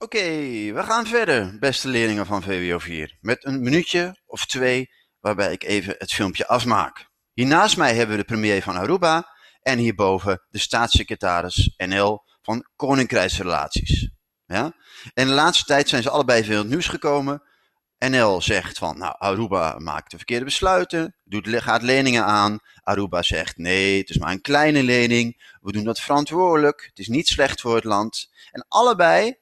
Oké, we gaan verder, beste leerlingen van VWO 4, met een minuutje of twee waarbij ik even het filmpje afmaak. Hiernaast mij hebben we de premier van Aruba en hierboven de staatssecretaris NL van Koninkrijksrelaties. Ja? En de laatste tijd zijn ze allebei veel in het nieuws gekomen. NL zegt van, nou, Aruba maakt de verkeerde besluiten, doet, gaat leningen aan. Aruba zegt, nee, het is maar een kleine lening, we doen dat verantwoordelijk, het is niet slecht voor het land. En allebei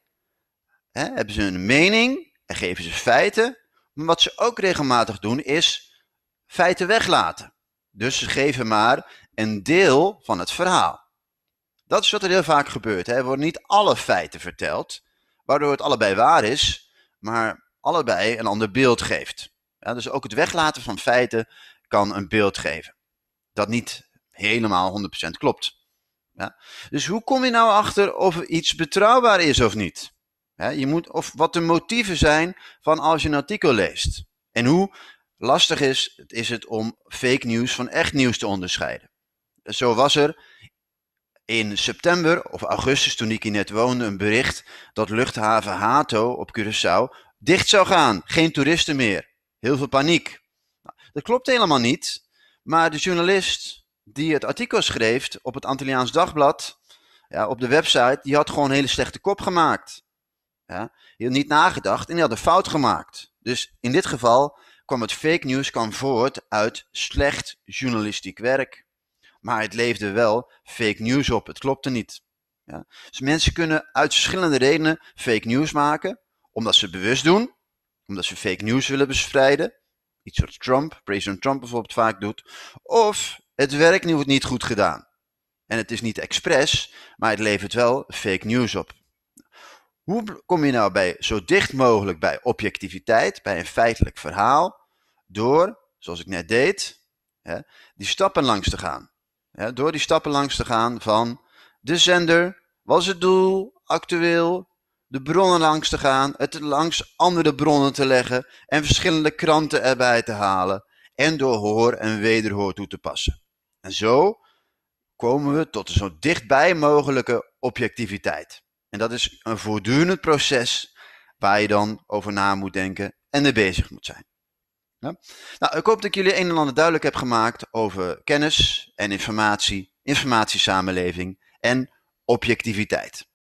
hebben ze een mening en geven ze feiten. Maar wat ze ook regelmatig doen is feiten weglaten. Dus ze geven maar een deel van het verhaal. Dat is wat er heel vaak gebeurt. Hè. Er worden niet alle feiten verteld, waardoor het allebei waar is, maar allebei een ander beeld geeft. Ja, dus ook het weglaten van feiten kan een beeld geven. Dat niet helemaal 100% klopt. Ja. Dus hoe kom je nou achter of iets betrouwbaar is of niet? je moet, of wat de motieven zijn van als je een artikel leest. En hoe lastig is, is het om fake nieuws van echt nieuws te onderscheiden. Zo was er in september of augustus, toen ik hier net woonde, een bericht dat luchthaven Hato op Curaçao dicht zou gaan. Geen toeristen meer. Heel veel paniek. Nou, dat klopt helemaal niet. Maar de journalist die het artikel schreef op het Antilliaans Dagblad, ja, op de website, die had gewoon een hele slechte kop gemaakt. Ja? Die had niet nagedacht en die had een fout gemaakt. Dus in dit geval kwam het fake news kwam voort uit slecht journalistiek werk. Maar het leefde wel fake news op. Het klopte niet. Ja? Dus mensen kunnen uit verschillende redenen fake news maken. Omdat ze bewust doen. Omdat ze fake news willen bestrijden. Iets wat Trump, president Trump bijvoorbeeld vaak doet. Of het werk wordt niet goed gedaan. En het is niet expres, maar het levert wel fake news op. Hoe kom je nou bij zo dicht mogelijk bij objectiviteit, bij een feitelijk verhaal, door, zoals ik net deed, hè, die stappen langs te gaan. Hè, door die stappen langs te gaan van de zender, was het doel, actueel, de bronnen langs te gaan, het langs andere bronnen te leggen en verschillende kranten erbij te halen en door hoor en wederhoor toe te passen. En zo komen we tot een zo dichtbij mogelijke objectiviteit. En dat is een voortdurend proces waar je dan over na moet denken en mee bezig moet zijn. Ja? Nou, ik hoop dat ik jullie een en ander duidelijk heb gemaakt over kennis en informatie, informatiesamenleving en objectiviteit.